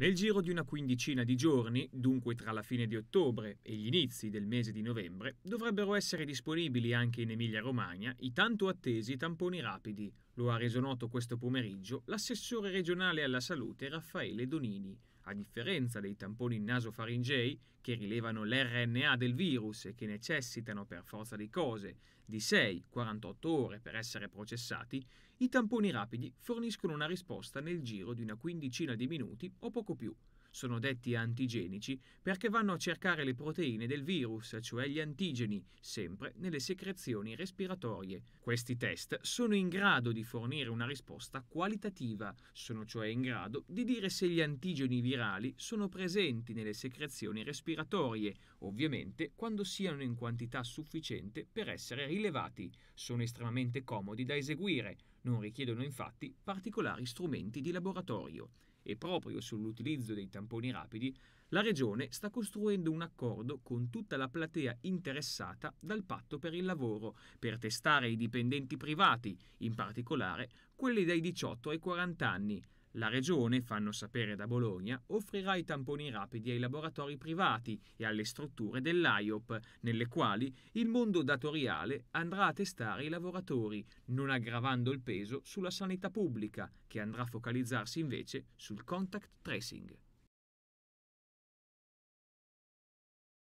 Nel giro di una quindicina di giorni, dunque tra la fine di ottobre e gli inizi del mese di novembre, dovrebbero essere disponibili anche in Emilia-Romagna i tanto attesi tamponi rapidi. Lo ha reso noto questo pomeriggio l'assessore regionale alla salute Raffaele Donini. A differenza dei tamponi nasofaringei, che rilevano l'RNA del virus e che necessitano per forza di cose di 6-48 ore per essere processati, i tamponi rapidi forniscono una risposta nel giro di una quindicina di minuti o poco più. Sono detti antigenici perché vanno a cercare le proteine del virus, cioè gli antigeni, sempre nelle secrezioni respiratorie. Questi test sono in grado di fornire una risposta qualitativa, sono cioè in grado di dire se gli antigeni virali sono presenti nelle secrezioni respiratorie, ovviamente quando siano in quantità sufficiente per essere rilevati. Sono estremamente comodi da eseguire non richiedono infatti particolari strumenti di laboratorio e proprio sull'utilizzo dei tamponi rapidi la Regione sta costruendo un accordo con tutta la platea interessata dal patto per il lavoro per testare i dipendenti privati, in particolare quelli dai 18 ai 40 anni, la Regione, fanno sapere da Bologna, offrirà i tamponi rapidi ai laboratori privati e alle strutture dell'AIOP, nelle quali il mondo datoriale andrà a testare i lavoratori, non aggravando il peso sulla sanità pubblica, che andrà a focalizzarsi invece sul contact tracing.